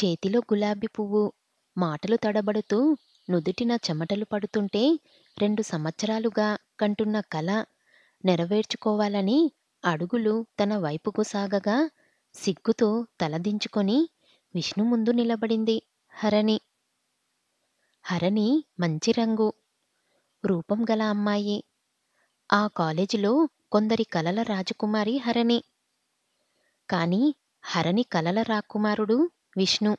చేతిలో గులాబీ పువ్వు మాటలు తడబడుతూ నుదుటిన చెమటలు పడుతుంటే రెండు సంవత్సరాలుగా కంటున్న కళ నెరవేర్చుకోవాలని అడుగులు తన వైపుకు సాగగా సిగ్గుతో తలదించుకొని విష్ణు ముందు నిలబడింది హరణి హరణి మంచి రంగు రూపం గల అమ్మాయి ఆ కాలేజీలో కొందరి కలల రాజకుమారి హరణి కాని హరణి కలల రాకుమారుడు విష్ణు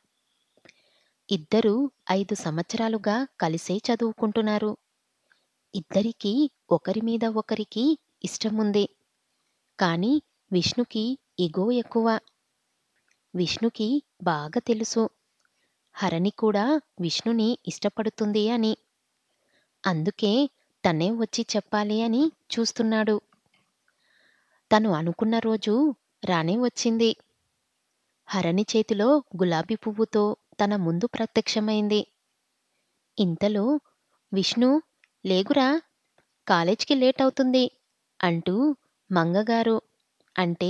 ఇద్దరూ ఐదు సంవత్సరాలుగా కలిసే చదువుకుంటున్నారు ఇద్దరికీ ఒకరి మీద ఒకరికి ఇష్టముంది కానీ విష్ణుకి ఇగో ఎక్కువ విష్ణుకి బాగా తెలుసు హరణి కూడా విష్ణుని ఇష్టపడుతుంది అని అందుకే తనే వచ్చి చెప్పాలి అని చూస్తున్నాడు తను అనుకున్న రోజు రానే వచ్చింది హరణి చేతిలో గులాబీ పువ్వుతో తన ముందు ప్రత్యక్షమైంది ఇంతలో విష్ణు లేగురా కాలేజ్కి లేట్ అవుతుంది అంటూ మంగగారు అంటే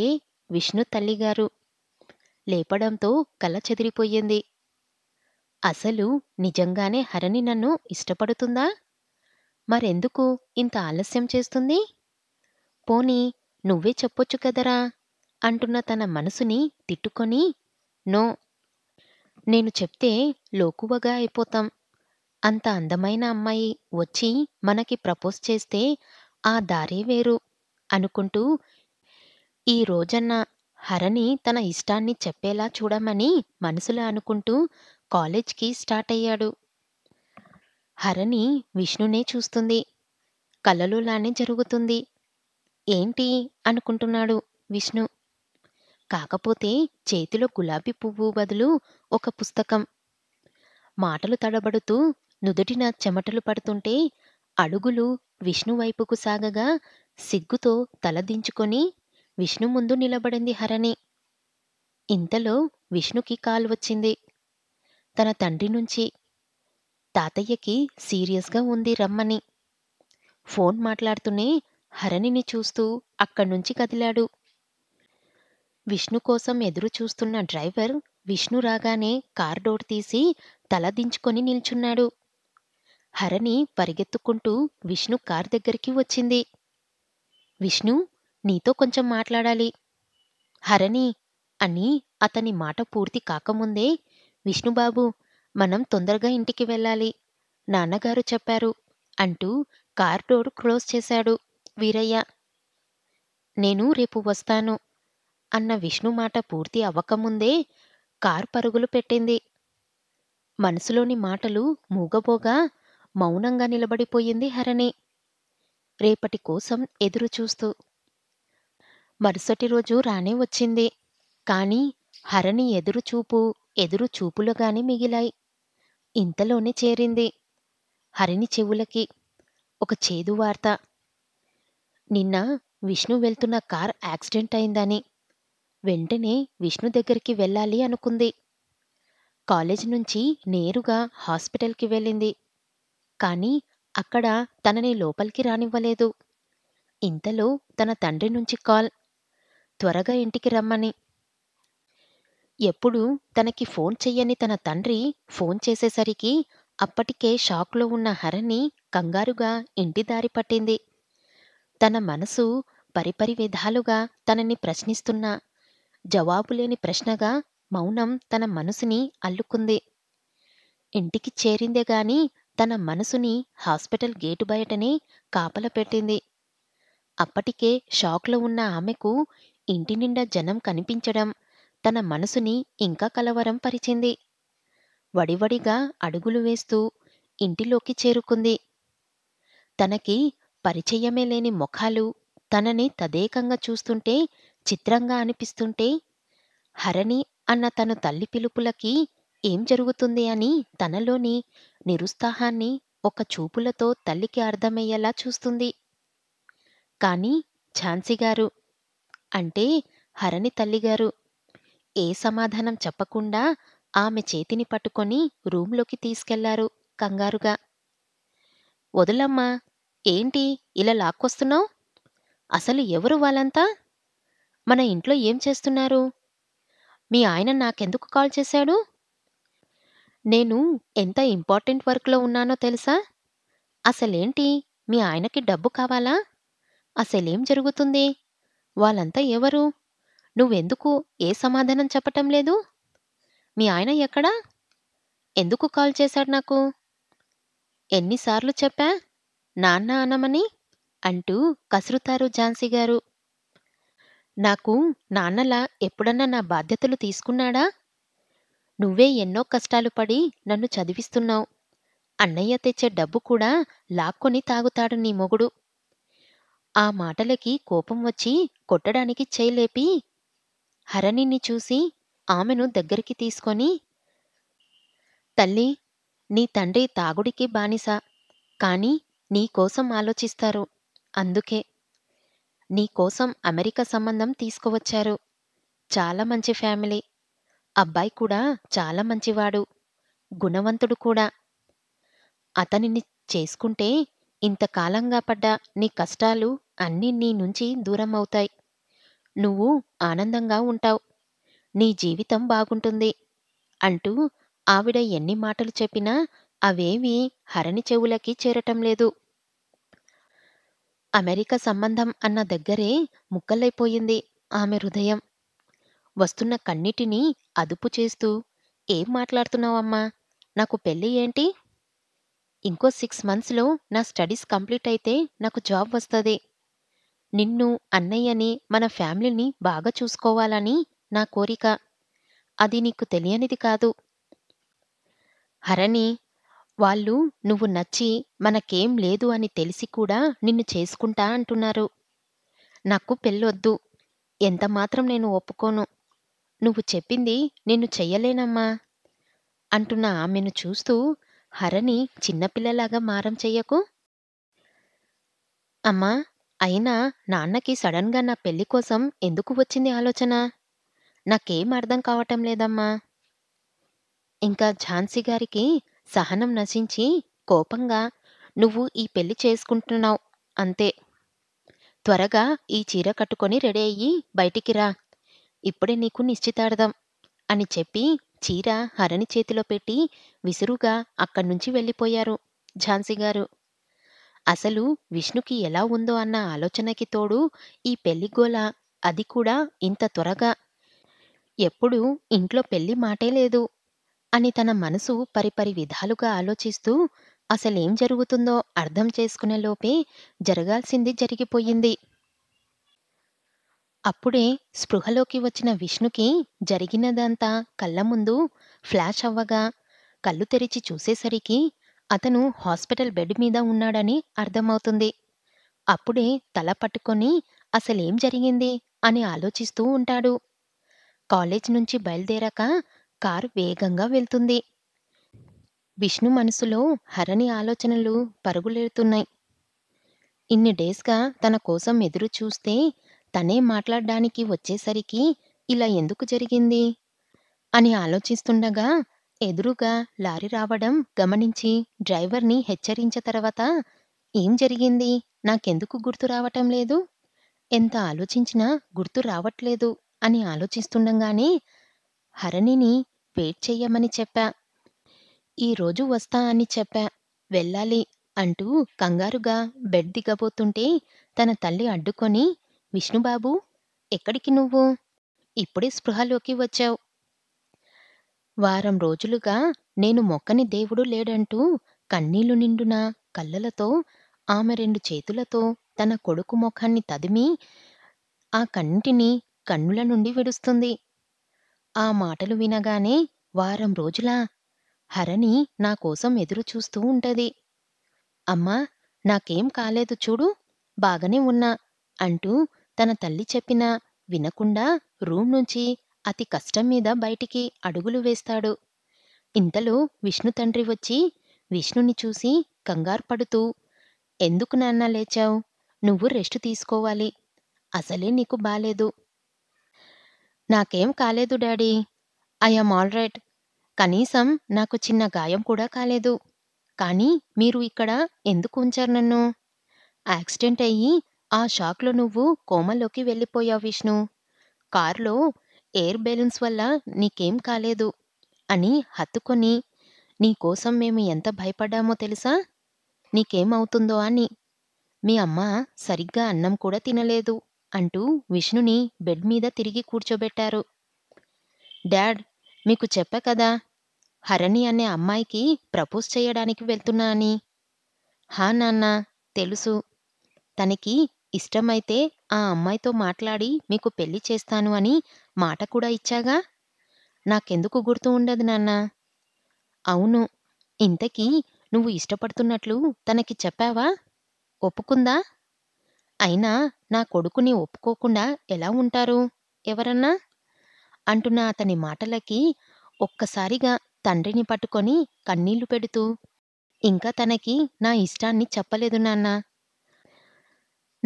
విష్ణు తల్లిగారు లేపడంతో కల చెదిరిపోయింది అసలు నిజంగానే హరణి నన్ను ఇష్టపడుతుందా మరెందుకు ఇంత ఆలస్యం చేస్తుంది పోనీ నువ్వే చెప్పొచ్చు కదరా అంటున్న తన మనసుని తిట్టుకొని నో నేను చెప్తే లోకువగా అయిపోతాం అంత అందమైన అమ్మాయి వచ్చి మనకి ప్రపోజ్ చేస్తే ఆ దారే వేరు అనుకుంటూ ఈ రోజన్న హరణి తన ఇష్టాన్ని చెప్పేలా చూడమని మనసులో అనుకుంటూ కాలేజ్కి స్టార్ట్ అయ్యాడు హరణి విష్ణునే చూస్తుంది కలలోలానే జరుగుతుంది ఏంటి అనుకుంటున్నాడు విష్ణు కాకపోతే చేతిలో గులాబీ పువ్వు బదులు ఒక పుస్తకం మాటలు తడబడుతూ నుదుటిన చెమటలు పడుతుంటే అడుగులు విష్ణువైపుకు సాగగా సిగ్గుతో తలదించుకొని విష్ణు ముందు నిలబడింది హరణి ఇంతలో విష్ణుకి కాల్ వచ్చింది తన తండ్రి నుంచి తాతయ్యకి సీరియస్గా ఉంది రమ్మని ఫోన్ మాట్లాడుతూనే హరణిని చూస్తూ అక్కడ్నుంచి కదిలాడు విష్ణు కోసం ఎదురు చూస్తున్న డ్రైవర్ విష్ణు రాగానే కార్ డోర్ తీసి తలదించుకొని నిల్చున్నాడు హరణి పరిగెత్తుకుంటూ విష్ణు కార్ దగ్గరికి వచ్చింది విష్ణు నీతో కొంచెం మాట్లాడాలి హరణి అని అతని మాట పూర్తి కాకముందే విష్ణుబాబు మనం తొందరగా ఇంటికి వెళ్ళాలి నాన్నగారు చెప్పారు అంటూ కార్ డోర్ క్లోజ్ చేశాడు వీరయ్య నేను రేపు వస్తాను అన్న విష్ణు మాట పూర్తి అవ్వకముందే కార్ పరుగులు పెట్టింది మనసులోని మాటలు మూగబోగా మౌనంగా నిలబడిపోయింది హరణి రేపటి కోసం ఎదురుచూస్తూ మరుసటి రోజు రానే వచ్చింది కాని హరణి ఎదురుచూపు ఎదురు చూపులుగానే మిగిలాయి ఇంతలోనే చేరింది హరిణి చెవులకి ఒక చేదు వార్త నిన్న విష్ణు వెళ్తున్న కార్ యాక్సిడెంట్ అయిందని వెంటనే విష్ణు దగ్గరికి వెళ్ళాలి అనుకుంది కాలేజ్ నుంచి నేరుగా హాస్పిటల్కి వెళ్ళింది కానీ అక్కడ తనని లోపలికి రానివ్వలేదు ఇంతలో తన తండ్రి నుంచి కాల్ త్వరగా ఇంటికి రమ్మని ఎప్పుడు తనకి ఫోన్ చెయ్యని తన తండ్రి ఫోన్ చేసేసరికి అప్పటికే షాక్లో ఉన్న హరణి కంగారుగా ఇంటి దారి పట్టింది తన మనసు పరిపరి విధాలుగా తనని ప్రశ్నిస్తున్నా జవాబులేని ప్రశ్నగా మౌనం తన మనసుని అల్లుకుంది ఇంటికి చేరిందే గాని తన మనసుని హాస్పిటల్ గేటు బయటనే కాపల పెట్టింది అప్పటికే షాక్లో ఉన్న ఆమెకు ఇంటి నిండా జనం కనిపించడం తన మనసుని ఇంకా కలవరం పరిచింది వడివడిగా అడుగులు వేస్తూ ఇంటిలోకి చేరుకుంది తనకి పరిచయమే లేని ముఖాలు తనని తదేకంగా చూస్తుంటే చిత్రంగా అనిపిస్తుంటే హరణి అన్న తను తల్లి పిలుపులకి ఏం జరుగుతుంది అని తనలోని నిరుత్సాహాన్ని ఒక చూపులతో తల్లికి అర్థమయ్యేలా చూస్తుంది కానీ ఝాన్సీగారు అంటే హరణి తల్లిగారు ఏ సమాధానం చెప్పకుండా ఆమె చేతిని పట్టుకొని రూంలోకి తీసుకెళ్లారు కంగారుగా వదులమ్మా ఏంటి ఇలా లాక్కొస్తున్నావు అసలు ఎవరు వాళ్ళంతా మన ఇంట్లో ఏం చేస్తున్నారు మీ ఆయన నాకెందుకు కాల్ చేశాడు నేను ఎంత ఇంపార్టెంట్ వర్క్లో ఉన్నానో తెలుసా అసలేంటి మీ ఆయనకి డబ్బు కావాలా అసలేం జరుగుతుంది వాళ్ళంతా ఎవరు నువ్వెందుకు ఏ సమాధానం చెప్పటం లేదు మీ ఆయన ఎక్కడా ఎందుకు కాల్ చేశాడు నాకు ఎన్నిసార్లు చెప్పా నాన్న అనమని అంటూ కసురుతారు ఝాన్సీ గారు నాకు నాన్నలా ఎప్పుడన్నా నా బాధ్యతలు తీసుకున్నాడా నువ్వే ఎన్నో కష్టాలు పడి నన్ను చదివిస్తున్నావు అన్నయ్య తెచ్చే డబ్బు కూడా లాక్కొని తాగుతాడు నీ మొగుడు ఆ మాటలకి కోపం వచ్చి కొట్టడానికి చేయలేపి హరణిని చూసి ఆమెను దగ్గరికి తీసుకొని తల్లి నీ తండ్రి తాగుడికి బానిస కాని నీకోసం ఆలోచిస్తారు అందుకే నీకోసం అమెరికా సంబంధం తీసుకువచ్చారు చాలా మంచి ఫ్యామిలీ అబ్బాయి కూడా చాలా మంచివాడు గుణవంతుడు కూడా అతనిని చేసుకుంటే ఇంతకాలంగా పడ్డ నీ కష్టాలు అన్నీ నీ నుంచి దూరం అవుతాయి నువ్వు ఆనందంగా ఉంటావు నీ జీవితం బాగుంటుంది అంటూ ఆవిడ ఎన్ని మాటలు చెప్పినా అవేవీ హరణి చెవులకి చేరటం లేదు అమెరికా సంబంధం అన్న దగ్గరే ముక్కలైపోయింది ఆమె హృదయం వస్తున్న కన్నిటిని అదుపు చేస్తూ ఏం మాట్లాడుతున్నావమ్మా నాకు పెళ్ళి ఏంటి ఇంకో సిక్స్ మంత్స్లో నా స్టడీస్ కంప్లీట్ అయితే నాకు జాబ్ వస్తుంది నిన్ను అన్నయ్యని మన ఫ్యామిలీని బాగా చూసుకోవాలని నా కోరిక అది నీకు తెలియనిది కాదు హరణి వాళ్ళు నువ్వు నచ్చి మనకేం లేదు అని తెలిసి కూడా నిన్ను చేసుకుంటా అంటున్నారు నాకు పెళ్ళొద్దు ఎంత మాత్రం నేను ఒప్పుకోను నువ్వు చెప్పింది నిన్ను చెయ్యలేనమ్మా అంటున్న ఆమెను చూస్తూ హరణి చిన్నపిల్లలాగా మారం చెయ్యకు అమ్మా అయినా నాన్నకి సడన్గా నా పెళ్లి కోసం ఎందుకు వచ్చింది ఆలోచన నాకేం అర్థం కావటం లేదమ్మా ఇంకా ఝాన్సీ గారికి సహనం నశించి కోపంగా నువ్వు ఈ పెళ్లి చేసుకుంటున్నావు అంతే త్వరగా ఈ చీర కట్టుకొని రెడీ అయ్యి బయటికి రా ఇప్పుడే నీకు నిశ్చితార్థం అని చెప్పి చీర హరణి చేతిలో పెట్టి విసురుగా అక్కడి నుంచి వెళ్ళిపోయారు ఝాన్సీగారు అసలు విష్ణుకి ఎలా ఉందో అన్న ఆలోచనకి తోడు ఈ పెళ్లిగోల అది కూడా ఇంత త్వరగా ఎప్పుడు ఇంట్లో పెళ్లి మాటే లేదు అని తన మనసు పరిపరి విధాలుగా ఆలోచిస్తూ అసలేం జరుగుతుందో అర్థం చేసుకునే లోపే జరగాల్సింది జరిగిపోయింది అప్పుడే స్పృహలోకి వచ్చిన విష్ణుకి జరిగినదంతా కళ్ళ ముందు ఫ్లాష్ అవ్వగా కళ్ళు తెరిచి చూసేసరికి అతను హాస్పిటల్ బెడ్ మీద ఉన్నాడని అర్థమవుతుంది అప్పుడే తల పట్టుకొని అసలేం జరిగింది అని ఆలోచిస్తూ ఉంటాడు కాలేజ్ నుంచి బయలుదేరాక కారు వేగంగా వెళ్తుంది విష్ణు మనసులో హరణి ఆలోచనలు పరుగులేడుతున్నాయి ఇన్ని డేస్గా తన కోసం ఎదురు చూస్తే తనే మాట్లాడడానికి వచ్చేసరికి ఇలా ఎందుకు జరిగింది అని ఆలోచిస్తుండగా ఎదురుగా లారీ రావడం గమనించి డ్రైవర్ని హెచ్చరించ తర్వాత ఏం జరిగింది నాకెందుకు గుర్తు రావటం లేదు ఎంత ఆలోచించినా గుర్తు రావట్లేదు అని ఆలోచిస్తుండగానే హరణిని వెయిట్ చెయ్యమని చెప్పా ఈరోజు వస్తా అని చెప్పా వెళ్ళాలి అంటూ కంగారుగా బెడ్ దిగబోతుంటే తన తల్లి అడ్డుకొని విష్ణుబాబు ఎక్కడికి నువ్వు ఇప్పుడే స్పృహలోకి వచ్చావు వారం రోజులుగా నేను మొక్కని దేవుడు లేడంటూ కన్నీళ్లు నిండున కళ్ళలతో ఆమె రెండు చేతులతో తన కొడుకు ముఖాన్ని తదిమి ఆ కంటిని కన్నుల నుండి విడుస్తుంది ఆ మాటలు వినగానే వారం రోజులా హరణి నాకోసం ఎదురుచూస్తూ ఉంటది అమ్మా నాకేం కాలేదు చూడు బాగానే ఉన్నా అంటూ తన తల్లి చెప్పినా వినకుండా రూమ్ నుంచి అతి కష్టం మీద బయటికి అడుగులు వేస్తాడు ఇంతలో విష్ణు తండ్రి వచ్చి విష్ణుని చూసి కంగారు పడుతూ ఎందుకు నాన్న లేచావు నువ్వు రెస్ట్ తీసుకోవాలి అసలే నీకు బాలేదు నాకేం కాలేదు డాడీ ఐఎమ్ ఆల్రైట్ కనీసం నాకు చిన్న గాయం కూడా కాలేదు కానీ మీరు ఇక్కడ ఎందుకు ఉంచారు నన్ను యాక్సిడెంట్ అయ్యి ఆ షాక్లో నువ్వు కోమలోకి వెళ్ళిపోయావు విష్ణు కారులో ఎయిర్ బెలూన్స్ వల్ల నీకేం కాలేదు అని హత్తుకొని నీకోసం మేము ఎంత భయపడ్డామో తెలుసా నీకేమవుతుందో అని మీ అమ్మ సరిగ్గా అన్నం కూడా తినలేదు అంటూ విష్ణుని బెడ్ మీద తిరిగి కూర్చోబెట్టారు డాడ్ మీకు చెప్ప కదా హరణి అనే అమ్మాయికి ప్రపోజ్ చేయడానికి వెళ్తున్నా అని హా నాన్న తెలుసు తనకి ఇష్టమైతే ఆ అమ్మాయితో మాట్లాడి మీకు పెళ్లి చేస్తాను అని మాట కూడా ఇచ్చాగా నాకెందుకు గుర్తు ఉండదు నాన్న అవును ఇంతకీ నువ్వు ఇష్టపడుతున్నట్లు తనకి చెప్పావా ఒప్పుకుందా అయినా నా కొడుకుని ఒప్పుకోకుండా ఎలా ఉంటారు ఎవరన్నా అంటున్న అతని మాటలకి ఒక్కసారిగా తండ్రిని పట్టుకొని కన్నీళ్లు పెడుతూ ఇంకా తనకి నా ఇష్టాన్ని చెప్పలేదు నాన్న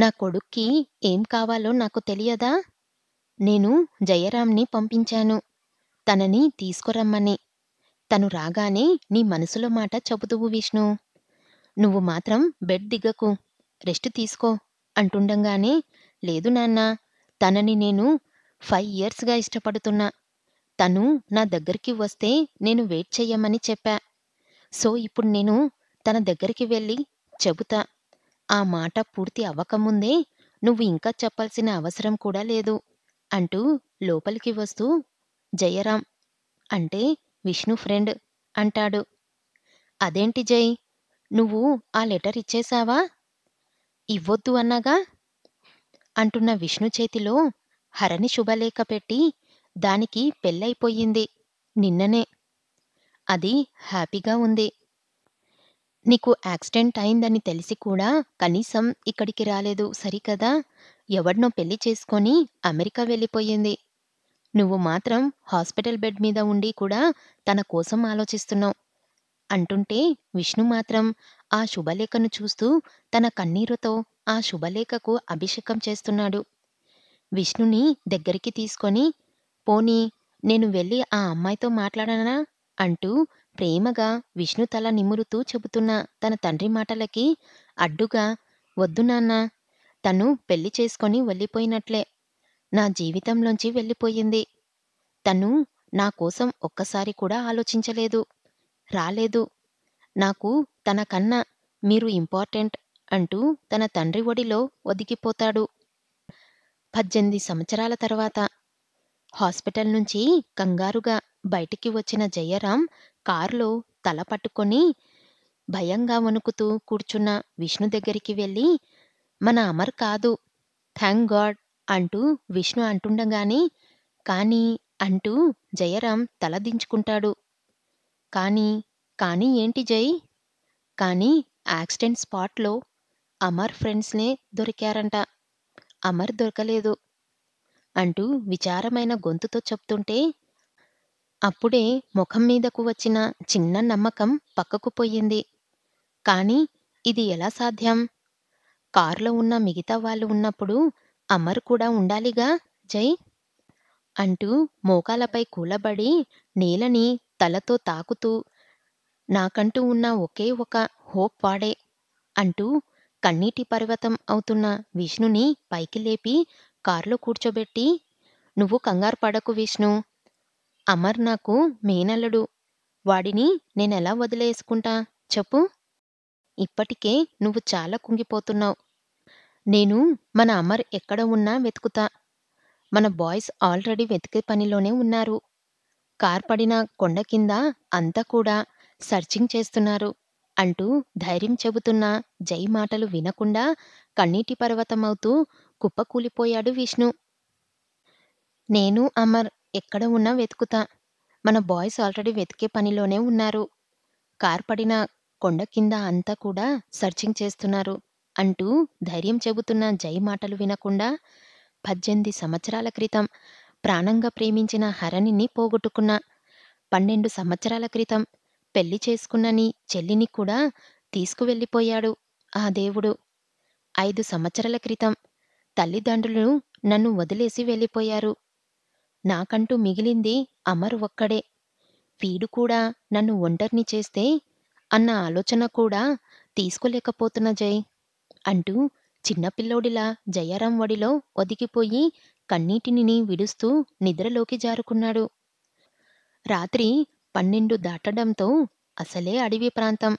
నా కొడుక్కి ఏం కావాలో నాకు తెలియదా నేను జయరాంని పంపించాను తనని తీసుకురమ్మని తను రాగానే నీ మనసులో మాట చెబుతువు విష్ణు నువ్వు మాత్రం బెడ్ దిగకు రెస్ట్ తీసుకో అంటుండంగానే లేదు నాన్న తనని నేను ఫైవ్ ఇయర్స్గా ఇష్టపడుతున్నా తను నా దగ్గరికి వస్తే నేను వెయిట్ చెయ్యమని చెప్పా సో ఇప్పుడు నేను తన దగ్గరికి వెళ్ళి చెబుతా ఆ మాట పూర్తి అవ్వకముందే నువ్వు ఇంకా చెప్పాల్సిన అవసరం కూడా లేదు అంటూ లోపలికి వస్తూ జయరాం అంటే విష్ణు ఫ్రెండ్ అంటాడు అదేంటి జై నువ్వు ఆ లెటర్ ఇచ్చేశావా ఇవ్వొద్దు అన్నగా అంటున్న విష్ణు చేతిలో హరణి శుభలేఖ పెట్టి దానికి పెళ్ళైపోయింది నిన్ననే అది హ్యాపీగా ఉంది నీకు యాక్సిడెంట్ అయిందని తెలిసి కూడా కనీసం ఇక్కడికి రాలేదు సరికదా ఎవడినో పెళ్లి చేసుకొని అమెరికా వెళ్ళిపోయింది నువ్వు మాత్రం హాస్పిటల్ బెడ్ మీద ఉండి కూడా తన కోసం ఆలోచిస్తున్నావు అంటుంటే విష్ణు మాత్రం ఆ శుభలేఖను చూస్తూ తన కన్నీరుతో ఆ శుభలేఖకు అభిషేకం చేస్తున్నాడు విష్ణుని దగ్గరికి తీసుకొని పోనీ నేను వెళ్ళి ఆ అమ్మాయితో మాట్లాడనా అంటూ ప్రేమగా విష్ణు తల నిమురుతూ చెబుతున్న తన తండ్రి మాటలకి అడ్డుగా వద్దు నాన్న తను పెళ్లి చేసుకొని వెళ్ళిపోయినట్లే నా జీవితంలోంచి వెళ్ళిపోయింది తను నా కోసం ఒక్కసారి కూడా ఆలోచించలేదు రాలేదు నాకు తన కన్నా మీరు ఇంపార్టెంట్ అంటూ తన తండ్రి ఒడిలో ఒదిగిపోతాడు పద్దెనిమిది సంవత్సరాల తర్వాత హాస్పిటల్ నుంచి కంగారుగా బయటికి వచ్చిన జయరాం కారులో తల పట్టుకొని భయంగా వణుకుతూ కూర్చున్న విష్ణు దగ్గరికి వెళ్ళి మన అమర్ కాదు థ్యాంక్ గాడ్ అంటూ విష్ణు అంటుండగానే కానీ అంటూ జయరాం తలదించుకుంటాడు కానీ కానీ ఏంటి జై కానీ యాక్సిడెంట్ స్పాట్లో అమర్ ఫ్రెండ్స్నే దొరికారంట అమర్ దొరకలేదు అంటూ విచారమైన గొంతుతో చెప్తుంటే అప్పుడే ముఖం మీదకు వచ్చిన చిన్న నమ్మకం పక్కకు పోయింది కానీ ఇది ఎలా సాధ్యం కారులో ఉన్న మిగతా వాళ్ళు ఉన్నప్పుడు అమర్ కూడా ఉండాలిగా జై అంటూ మోకాలపై కూలబడి నేలని తలతో తాకుతూ నాకంటూ ఉన్న ఒకే ఒక హోప్ వాడే అంటూ కన్నీటి పర్వతం అవుతున్న విష్ణుని పైకి లేపి కారులో కూర్చోబెట్టి నువ్వు కంగారు పడకు విష్ణు అమర్ నాకు మేనల్లుడు వాడిని నేనెలా వదిలేసుకుంటా చెప్పు ఇప్పటికే నువ్వు చాలా కుంగిపోతున్నావు నేను మన అమర్ ఎక్కడ ఉన్నా వెతుకుతా మన బాయ్స్ ఆల్రెడీ వెతికే పనిలోనే ఉన్నారు కార్ పడిన కొండ కింద అంతా కూడా సర్చింగ్ చేస్తున్నారు అంటూ ధైర్యం చెబుతున్న జై మాటలు వినకుండా కన్నీటి పర్వతమవుతూ కుప్పకూలిపోయాడు విష్ణు నేను అమర్ ఎక్కడ ఉన్నా వెతుకుతా మన బాయ్స్ ఆల్రెడీ వెతికే పనిలోనే ఉన్నారు పడిన కొండ కింద అంతా కూడా సర్చింగ్ చేస్తున్నారు అంటూ ధైర్యం చెబుతున్న జై మాటలు వినకుండా పద్దెనిమిది సంవత్సరాల క్రితం ప్రాణంగా ప్రేమించిన హరణిని పోగొట్టుకున్నా పన్నెండు సంవత్సరాల క్రితం పెళ్లి చేసుకున్నని చెల్లిని కూడా తీసుకువెళ్ళిపోయాడు ఆ దేవుడు ఐదు సంవత్సరాల క్రితం తల్లిదండ్రులు నన్ను వదిలేసి వెళ్ళిపోయారు నాకంటూ మిగిలింది అమరు ఒక్కడే వీడు కూడా నన్ను ఒంటరిని చేస్తే అన్న ఆలోచన కూడా తీసుకోలేకపోతున్న జై అంటూ చిన్నపిల్లోడిలా జయరాం వడిలో ఒదిగిపోయి కన్నీటిని విడుస్తూ నిద్రలోకి జారుకున్నాడు రాత్రి పన్నెండు దాటడంతో అసలే అడవి ప్రాంతం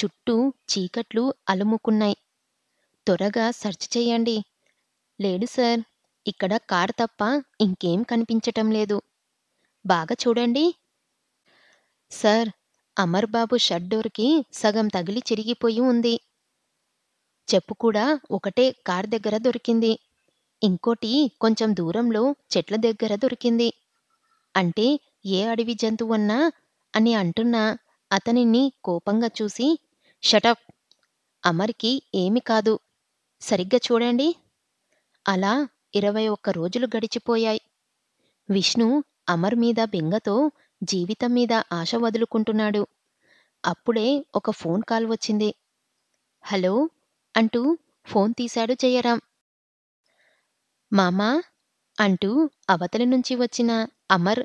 చుట్టూ చీకట్లు అలుముకున్నాయి త్వరగా సెర్చ్ చేయండి లేడు సార్ ఇక్కడ కార్ తప్ప ఇంకేం కనిపించటం లేదు బాగా చూడండి సార్ అమర్ బాబు షడ్ డోర్కి సగం తగిలి చిరిగిపోయి ఉంది చెప్పు కూడా ఒకటే కార్ దగ్గర దొరికింది ఇంకోటి కొంచెం దూరంలో చెట్ల దగ్గర దొరికింది అంటే ఏ అడవి జంతువన్నా అని అంటున్నా అతనిని కోపంగా చూసి షటప్ అమర్కి ఏమి కాదు సరిగ్గా చూడండి అలా ఇరవై ఒక్క రోజులు గడిచిపోయాయి విష్ణు అమర్ మీద బెంగతో జీవితం మీద ఆశ వదులుకుంటున్నాడు అప్పుడే ఒక ఫోన్ కాల్ వచ్చింది హలో అంటూ ఫోన్ తీశాడు జయరాం మామా అంటూ అవతలి నుంచి వచ్చిన అమర్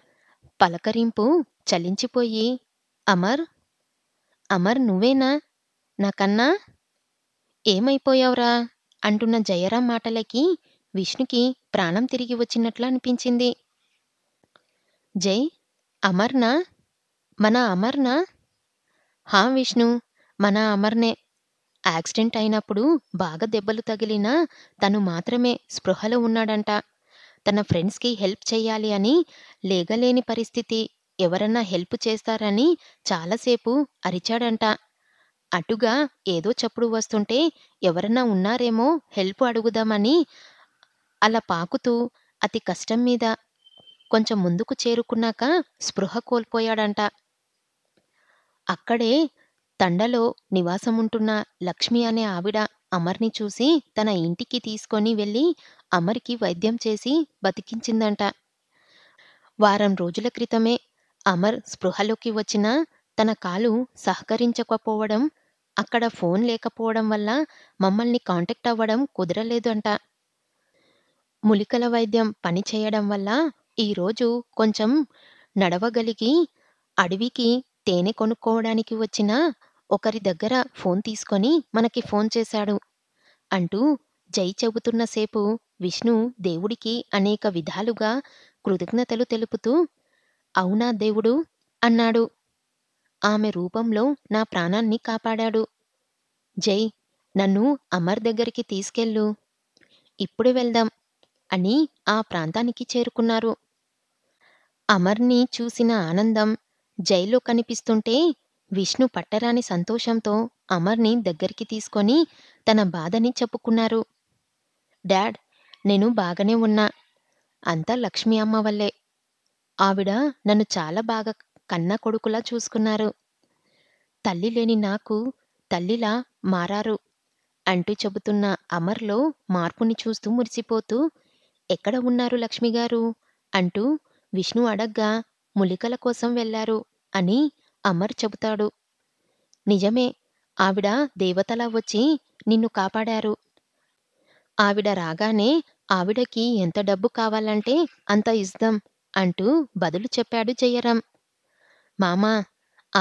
పలకరింపు చలించిపోయి అమర్ అమర్ నువ్వేనా నాకన్నా ఏమైపోయావురా అంటున్న జయరాం మాటలకి విష్ణుకి ప్రాణం తిరిగి వచ్చినట్లు అనిపించింది జై అమర్నా మన అమర్నా హా విష్ణు మన అమర్నే యాక్సిడెంట్ అయినప్పుడు బాగా దెబ్బలు తగిలినా తను మాత్రమే స్పృహలో ఉన్నాడంట తన ఫ్రెండ్స్కి హెల్ప్ చేయాలి అని లేగలేని పరిస్థితి ఎవరన్నా హెల్ప్ చేస్తారని చాలాసేపు అరిచాడంట అటుగా ఏదో చప్పుడు వస్తుంటే ఎవరన్నా ఉన్నారేమో హెల్ప్ అడుగుదామని అలా పాకుతూ అతి కష్టం మీద కొంచెం ముందుకు చేరుకున్నాక స్పృహ కోల్పోయాడంట అక్కడే తండలో నివాసముంటున్న లక్ష్మి అనే ఆవిడ అమర్ని చూసి తన ఇంటికి తీసుకొని వెళ్ళి అమర్కి వైద్యం చేసి బతికించిందంట వారం రోజుల క్రితమే అమర్ స్పృహలోకి వచ్చిన తన కాలు సహకరించకపోవడం అక్కడ ఫోన్ లేకపోవడం వల్ల మమ్మల్ని కాంటాక్ట్ అవ్వడం కుదరలేదు అంట ములికల వైద్యం పని చేయడం వల్ల ఈరోజు కొంచెం నడవగలిగి అడవికి తేనె కొనుక్కోవడానికి వచ్చిన ఒకరి దగ్గర ఫోన్ తీసుకొని మనకి ఫోన్ చేశాడు అంటూ జై చెబుతున్నసేపు విష్ణు దేవుడికి అనేక విధాలుగా కృతజ్ఞతలు తెలుపుతూ అవునా దేవుడు అన్నాడు ఆమె రూపంలో నా ప్రాణాన్ని కాపాడాడు జై నన్ను అమర్ దగ్గరికి తీసుకెళ్ళు ఇప్పుడు వెళ్దాం అని ఆ ప్రాంతానికి చేరుకున్నారు అమర్ని చూసిన ఆనందం జైలో కనిపిస్తుంటే విష్ణు పట్టరాని సంతోషంతో అమర్ని దగ్గరికి తీసుకొని తన బాధని చెప్పుకున్నారు డాడ్ నేను బాగానే ఉన్నా అంతా లక్ష్మి అమ్మ వల్లే ఆవిడ నన్ను చాలా బాగా కన్న కొడుకులా చూసుకున్నారు తల్లి లేని నాకు తల్లిలా మారారు అంటూ చెబుతున్న అమర్లో మార్పుని చూస్తూ మురిసిపోతూ ఎక్కడ ఉన్నారు లక్ష్మిగారు అంటూ విష్ణు అడగ్గా ములికల కోసం వెళ్లారు అని అమర్ చెబుతాడు నిజమే ఆవిడ దేవతలా వచ్చి నిన్ను కాపాడారు ఆవిడ రాగానే ఆవిడకి ఎంత డబ్బు కావాలంటే అంత ఇస్తాం అంటూ బదులు చెప్పాడు జయరాం మామా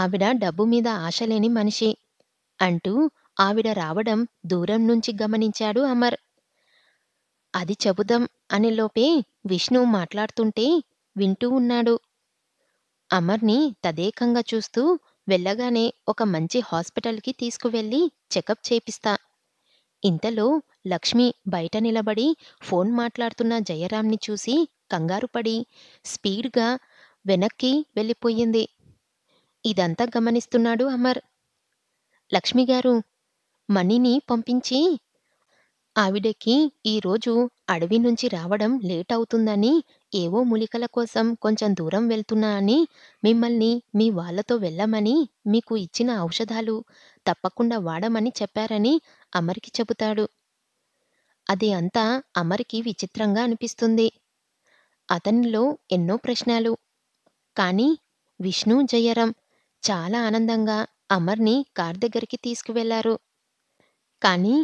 ఆవిడ డబ్బు మీద ఆశలేని మనిషి అంటూ ఆవిడ రావడం దూరం నుంచి గమనించాడు అమర్ అది చెబుదాం అనేలోపే విష్ణు మాట్లాడుతుంటే వింటూ ఉన్నాడు అమర్‌ని తదేకంగా చూస్తూ వెళ్ళగానే ఒక మంచి హాస్పిటల్‌కి తీసుకువెళ్ళి చెకప్ చేపిస్తా. ఇంతలో లక్ష్మి బయట నిలబడి ఫోన్ మాట్లాడుతున్న జయరాంని చూసి కంగారుపడి స్పీడ్‌గా వెనక్కి వెళ్ళిపోయింది. ఇదంతా గమనిస్తున్నాడు అమర్. లక్ష్మిగారు మణిని పంపించి ఆవిడకి ఈరోజు అడవి నుంచి రావడం లేట్ అవుతుందని ఏవో మూలికల కోసం కొంచెం దూరం వెళ్తున్నా అని మిమ్మల్ని మీ వాళ్లతో వెళ్ళమని మీకు ఇచ్చిన ఔషధాలు తప్పకుండా వాడమని చెప్పారని అమర్కి చెబుతాడు అది అంతా అమరికి విచిత్రంగా అనిపిస్తుంది అతనిలో ఎన్నో ప్రశ్నలు కానీ విష్ణు జయరం చాలా ఆనందంగా అమర్ని కార్ దగ్గరికి తీసుకువెళ్లారు కానీ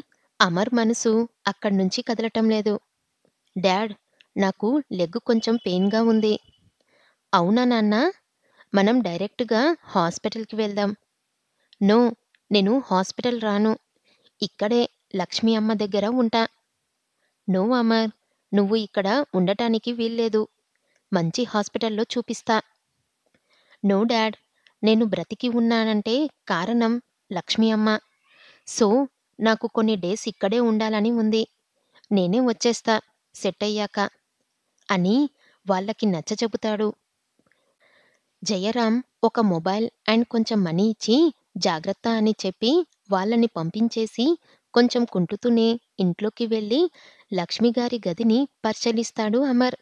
అమర్ మనసు అక్కడి నుంచి కదలటం లేదు డాడ్ నాకు లెగ్ కొంచెం పెయిన్గా ఉంది అవునా నాన్న మనం డైరెక్ట్గా హాస్పిటల్కి వెళ్దాం నో నేను హాస్పిటల్ రాను ఇక్కడే లక్ష్మీ అమ్మ దగ్గర ఉంటా నో అమర్ నువ్వు ఇక్కడ ఉండటానికి వీల్లేదు మంచి హాస్పిటల్లో చూపిస్తా నో డాడ్ నేను బ్రతికి ఉన్నానంటే కారణం లక్ష్మీ అమ్మ సో నాకు కొన్ని డేస్ ఇక్కడే ఉండాలని ఉంది నేనే వచ్చేస్తా సెట్ అయ్యాక అని వాళ్ళకి నచ్చ చెబుతాడు జయరాం ఒక మొబైల్ అండ్ కొంచెం మనీ ఇచ్చి జాగ్రత్త అని చెప్పి వాళ్ళని పంపించేసి కొంచెం కుంటుతూనే ఇంట్లోకి వెళ్ళి లక్ష్మిగారి గదిని పరిశీలిస్తాడు అమర్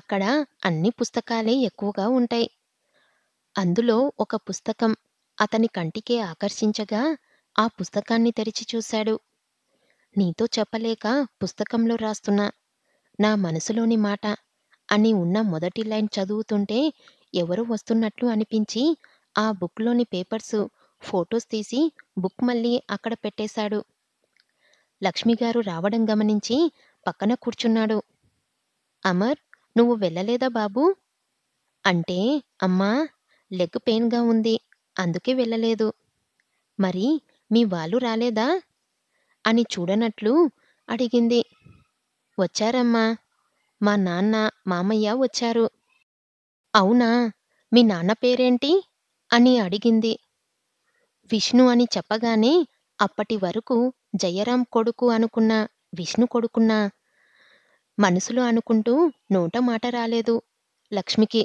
అక్కడ అన్ని పుస్తకాలే ఎక్కువగా ఉంటాయి అందులో ఒక పుస్తకం అతని కంటికే ఆకర్షించగా ఆ పుస్తకాన్ని తెరిచి చూశాడు నీతో చెప్పలేక పుస్తకంలో రాస్తున్న నా మనసులోని మాట అని ఉన్న మొదటి లైన్ చదువుతుంటే ఎవరు వస్తున్నట్లు అనిపించి ఆ బుక్లోని పేపర్స్ ఫొటోస్ తీసి బుక్ మళ్ళీ అక్కడ పెట్టేశాడు లక్ష్మిగారు రావడం గమనించి పక్కన కూర్చున్నాడు అమర్ నువ్వు వెళ్ళలేదా బాబూ అంటే అమ్మా లెగ్ పెయిన్గా ఉంది అందుకే వెళ్ళలేదు మరి మీ వాళ్ళు రాలేదా అని చూడనట్లు అడిగింది వచ్చారమ్మా మా నాన్న మామయ్య వచ్చారు అవునా మీ నాన్న పేరేంటి అని అడిగింది విష్ణు అని చెప్పగానే అప్పటి వరకు జయరాం కొడుకు అనుకున్న విష్ణు కొడుకున్నా మనసులో అనుకుంటూ నోట మాట రాలేదు లక్ష్మికి